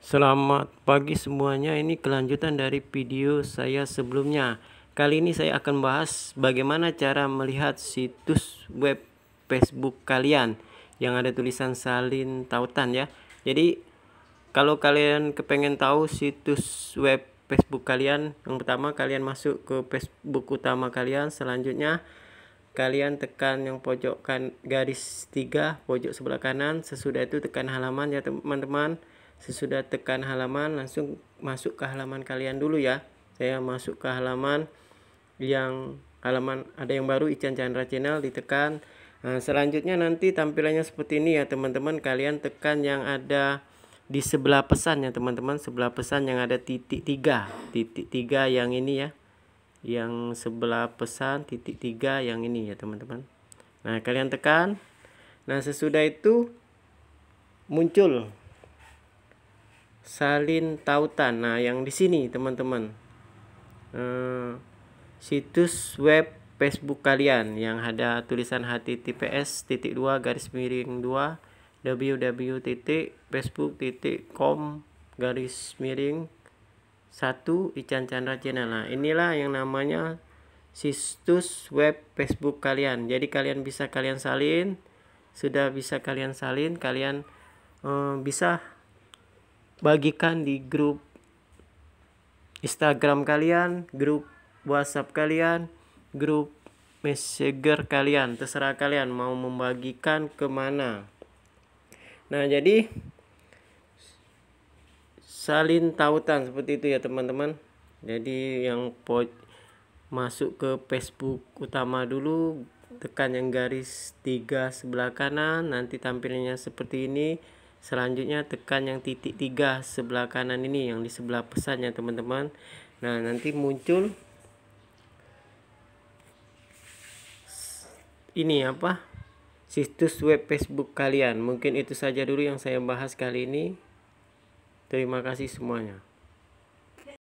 Selamat pagi semuanya. Ini kelanjutan dari video saya sebelumnya. Kali ini saya akan bahas bagaimana cara melihat situs web Facebook kalian yang ada tulisan salin tautan ya. Jadi kalau kalian kepengen tahu situs web Facebook kalian, yang pertama kalian masuk ke Facebook utama kalian, selanjutnya kalian tekan yang pojok kan garis tiga pojok sebelah kanan, sesudah itu tekan halaman ya teman-teman sesudah tekan halaman langsung masuk ke halaman kalian dulu ya saya masuk ke halaman yang halaman ada yang baru Ican Chandra channel ditekan nah, selanjutnya nanti tampilannya seperti ini ya teman-teman kalian tekan yang ada di sebelah pesan ya teman-teman sebelah pesan yang ada titik tiga titik tiga yang ini ya yang sebelah pesan titik tiga yang ini ya teman-teman nah kalian tekan nah sesudah itu muncul salin tautan nah yang di sini teman-teman eh, situs web Facebook kalian yang ada tulisan https titik dua garis miring dua www titik facebook titik com garis miring satu Ican Chandra Channel nah inilah yang namanya situs web Facebook kalian jadi kalian bisa kalian salin sudah bisa kalian salin kalian eh, bisa bagikan di grup Instagram kalian, grup WhatsApp kalian, grup Messenger kalian, terserah kalian mau membagikan kemana. Nah, jadi salin tautan seperti itu ya teman-teman. Jadi yang po masuk ke Facebook utama dulu, tekan yang garis tiga sebelah kanan, nanti tampilnya seperti ini selanjutnya tekan yang titik tiga sebelah kanan ini yang di sebelah pesannya teman-teman nah nanti muncul ini apa situs web Facebook kalian mungkin itu saja dulu yang saya bahas kali ini terima kasih semuanya